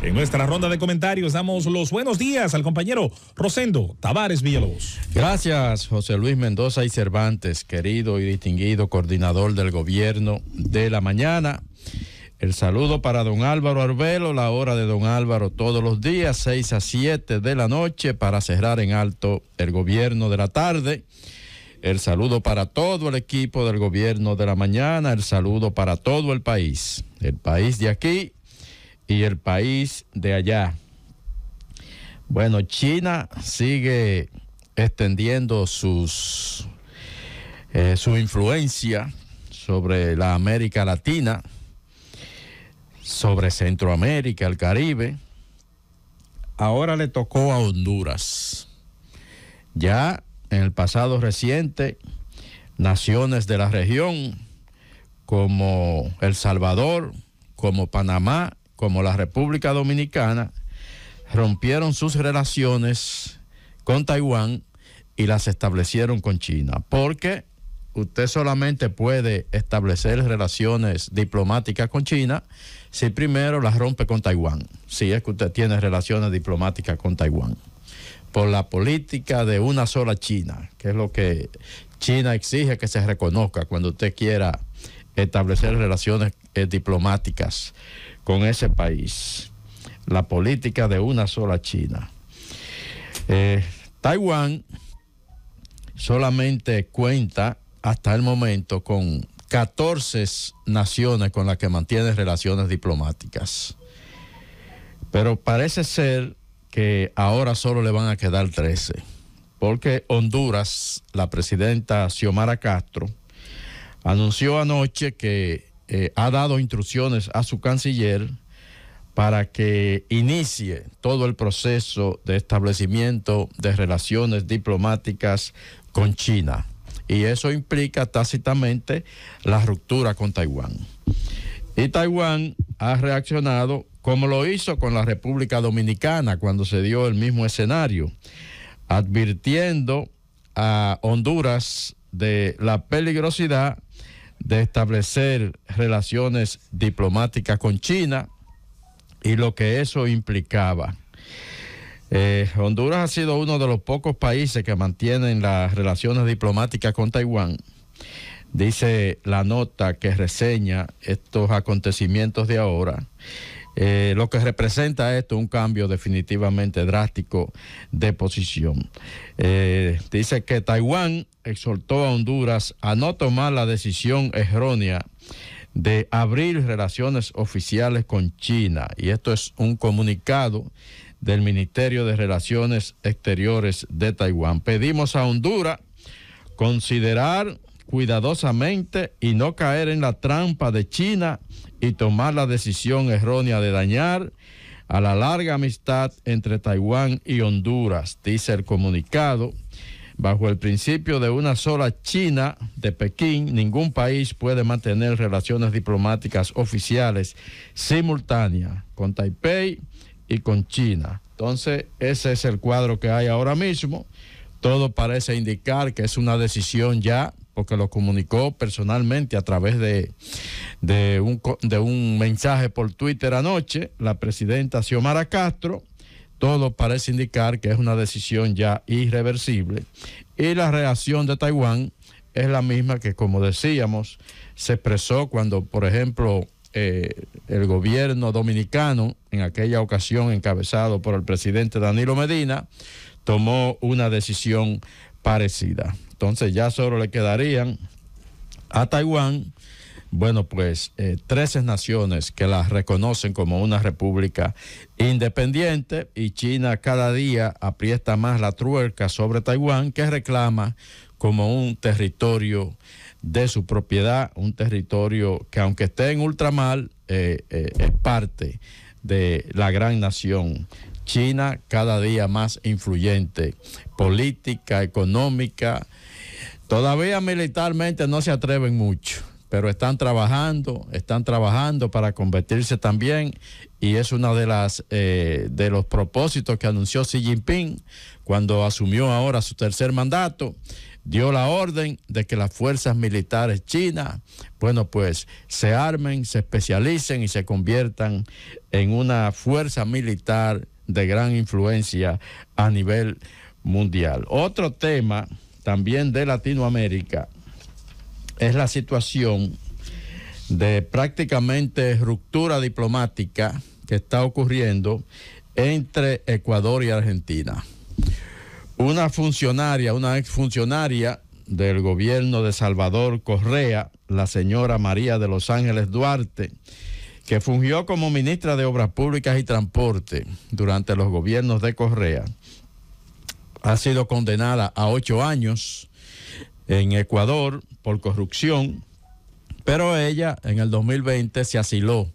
En nuestra ronda de comentarios damos los buenos días al compañero Rosendo Tavares Villalobos. Gracias, José Luis Mendoza y Cervantes, querido y distinguido coordinador del gobierno de la mañana. El saludo para don Álvaro Arbelo, la hora de don Álvaro todos los días, 6 a 7 de la noche, para cerrar en alto el gobierno de la tarde. El saludo para todo el equipo del gobierno de la mañana, el saludo para todo el país, el país de aquí y el país de allá. Bueno, China sigue extendiendo sus, eh, su influencia sobre la América Latina, sobre Centroamérica, el Caribe. Ahora le tocó a Honduras. Ya en el pasado reciente, naciones de la región como El Salvador, como Panamá, como la República Dominicana rompieron sus relaciones con Taiwán y las establecieron con China, porque usted solamente puede establecer relaciones diplomáticas con China si primero las rompe con Taiwán, si es que usted tiene relaciones diplomáticas con Taiwán, por la política de una sola China, que es lo que China exige que se reconozca cuando usted quiera establecer relaciones eh, diplomáticas con ese país, la política de una sola China. Eh, Taiwán solamente cuenta hasta el momento con 14 naciones con las que mantiene relaciones diplomáticas. Pero parece ser que ahora solo le van a quedar 13, porque Honduras, la presidenta Xiomara Castro, anunció anoche que eh, ha dado instrucciones a su canciller para que inicie todo el proceso de establecimiento de relaciones diplomáticas con China. Y eso implica tácitamente la ruptura con Taiwán. Y Taiwán ha reaccionado como lo hizo con la República Dominicana cuando se dio el mismo escenario, advirtiendo a Honduras de la peligrosidad de establecer relaciones diplomáticas con China y lo que eso implicaba. Eh, Honduras ha sido uno de los pocos países que mantienen las relaciones diplomáticas con Taiwán. Dice la nota que reseña estos acontecimientos de ahora. Eh, lo que representa esto un cambio definitivamente drástico de posición. Eh, dice que Taiwán exhortó a Honduras a no tomar la decisión errónea de abrir relaciones oficiales con China. Y esto es un comunicado del Ministerio de Relaciones Exteriores de Taiwán. Pedimos a Honduras considerar cuidadosamente y no caer en la trampa de China y tomar la decisión errónea de dañar a la larga amistad entre Taiwán y Honduras, dice el comunicado. Bajo el principio de una sola China de Pekín, ningún país puede mantener relaciones diplomáticas oficiales simultáneas con Taipei y con China. Entonces, ese es el cuadro que hay ahora mismo. Todo parece indicar que es una decisión ya porque lo comunicó personalmente a través de, un, mensaje por Twitter anoche, la presidenta Xiomara Castro. Todo parece indicar que es una decisión ya irreversible. Y la reacción de Taiwán es la misma que, como decíamos, se expresó cuando, por ejemplo, eh, el gobierno dominicano, en aquella ocasión encabezado por el presidente Danilo Medina, tomó una decisión parecida. Entonces ya solo le quedarían a Taiwán, bueno, pues 13 eh, naciones que las reconocen como una república independiente y China cada día aprieta más la truerca sobre Taiwán que reclama como un territorio de su propiedad, un territorio que aunque esté en ultramar, eh, eh, es parte de la gran nación China cada día más influyente, política, económica. Todavía militarmente no se atreven mucho, pero están trabajando, están trabajando para convertirse también y es uno de, las, eh, de los propósitos que anunció Xi Jinping cuando asumió ahora su tercer mandato. Dio la orden de que las fuerzas militares chinas, bueno, pues se armen, se especialicen y se conviertan en una fuerza militar de gran influencia a nivel mundial. Otro tema también de Latinoamérica es la situación de prácticamente ruptura diplomática que está ocurriendo entre Ecuador y Argentina. Una funcionaria, una exfuncionaria del gobierno de Salvador Correa, la señora María de los Ángeles Duarte, que fungió como ministra de Obras Públicas y Transporte durante los gobiernos de Correa, ha sido condenada a ocho años en Ecuador por corrupción, pero ella en el 2020 se asiló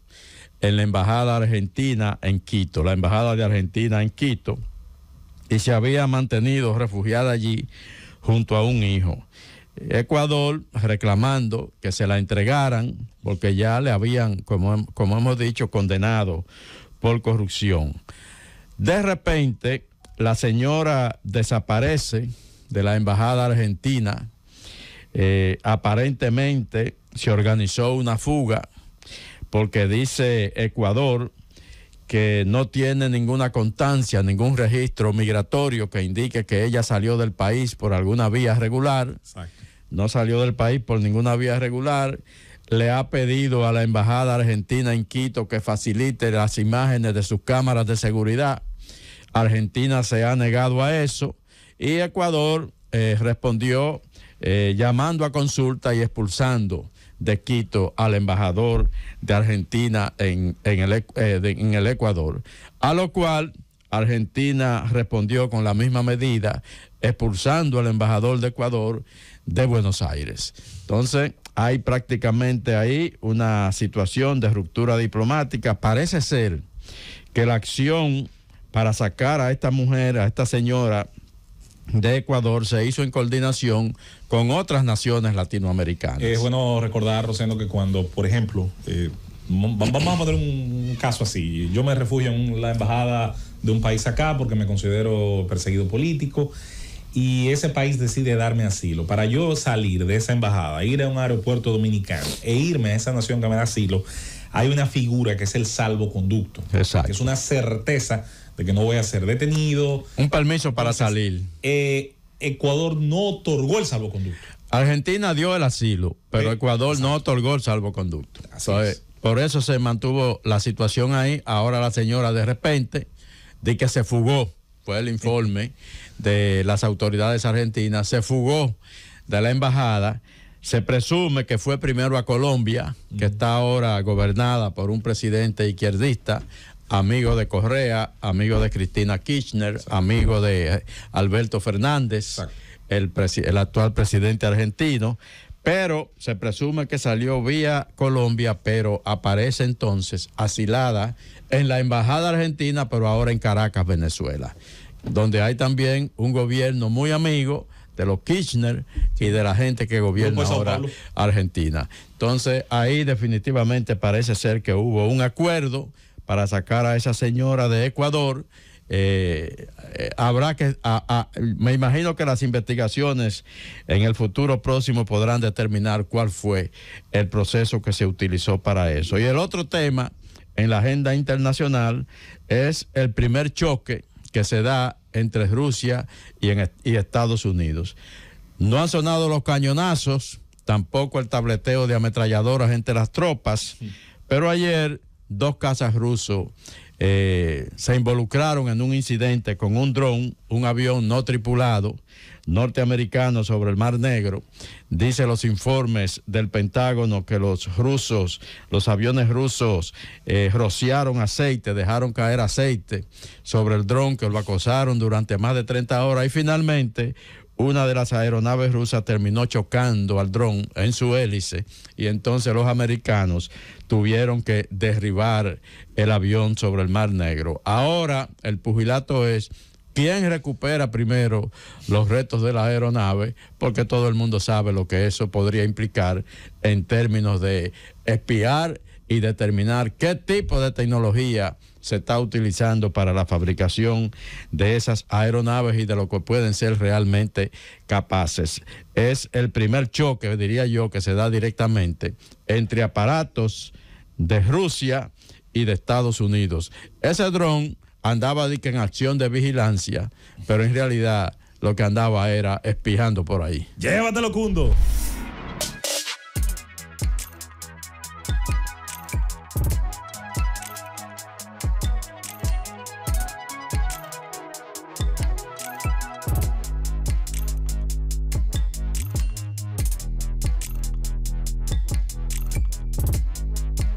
en la Embajada Argentina en Quito, la Embajada de Argentina en Quito, y se había mantenido refugiada allí junto a un hijo. Ecuador reclamando que se la entregaran porque ya le habían, como, hemos dicho, condenado por corrupción. De repente, la señora desaparece de la Embajada Argentina. Eh, aparentemente se organizó una fuga porque dice Ecuador que no tiene ninguna constancia, ningún registro migratorio que indique que ella salió del país por alguna vía regular. Exacto no salió del país por ninguna vía regular. Le ha pedido a la Embajada Argentina en Quito que facilite las imágenes de sus cámaras de seguridad. Argentina se ha negado a eso y Ecuador eh, respondió eh, llamando a consulta y expulsando de Quito al embajador de Argentina en, el, eh, en el Ecuador. A lo cual Argentina respondió con la misma medida, expulsando al embajador de Ecuador de Buenos Aires. Entonces, hay prácticamente ahí una situación de ruptura diplomática. Parece ser que la acción para sacar a esta mujer, a esta señora de Ecuador se hizo en coordinación con otras naciones latinoamericanas. Es bueno recordar, Rosendo, que cuando, por ejemplo, eh, Vamos a poner un caso así. Yo me refugio en la embajada de un país acá porque me considero perseguido político y ese país decide darme asilo. Para yo salir de esa embajada, ir a un aeropuerto dominicano e irme a esa nación que me da asilo, hay una figura que es el salvoconducto. Exacto. es una certeza de que no voy a ser detenido. Un permiso para salir. Eh, Ecuador no otorgó el salvoconducto. Argentina dio el asilo, pero eh, Ecuador no otorgó el salvoconducto. Así es. Por eso se mantuvo la situación ahí. Ahora la señora de repente de que se fugó, fue el informe de las autoridades argentinas, se fugó de la embajada. Se presume que fue primero a Colombia, que está ahora gobernada por un presidente izquierdista, amigo de Correa, amigo de Cristina Kirchner, amigo de Alberto Fernández, el, el actual presidente argentino pero se presume que salió vía Colombia, pero aparece entonces asilada en la Embajada Argentina, pero ahora en Caracas, Venezuela, donde hay también un gobierno muy amigo de los Kirchner y de la gente que gobierna ahora Argentina. Entonces ahí definitivamente parece ser que hubo un acuerdo para sacar a esa señora de Ecuador eh, eh, habrá que, me imagino que las investigaciones en el futuro próximo podrán determinar cuál fue el proceso que se utilizó para eso. Y el otro tema en la agenda internacional es el primer choque que se da entre Rusia y, Estados Unidos. No han sonado los cañonazos, tampoco el tableteo de ametralladoras entre las tropas, pero ayer dos casas rusos eh, se involucraron en un incidente con un dron, un avión no tripulado norteamericano sobre el Mar Negro. Dicen los informes del Pentágono que los rusos, los aviones rusos eh, rociaron aceite, dejaron caer aceite sobre el dron que lo acosaron durante más de 30 horas y finalmente una de las aeronaves rusas terminó chocando al dron en su hélice y entonces los americanos tuvieron que derribar el avión sobre el Mar Negro. Ahora el pugilato es quién recupera primero los retos de la aeronave, porque todo el mundo sabe lo que eso podría implicar en términos de espiar y determinar qué tipo de tecnología se está utilizando para la fabricación de esas aeronaves y de lo que pueden ser realmente capaces. Es el primer choque, diría yo, que se da directamente entre aparatos de Rusia y de Estados Unidos. Ese dron andaba en acción de vigilancia, pero en realidad lo que andaba era espijando por ahí. Llévatelo, Cundo.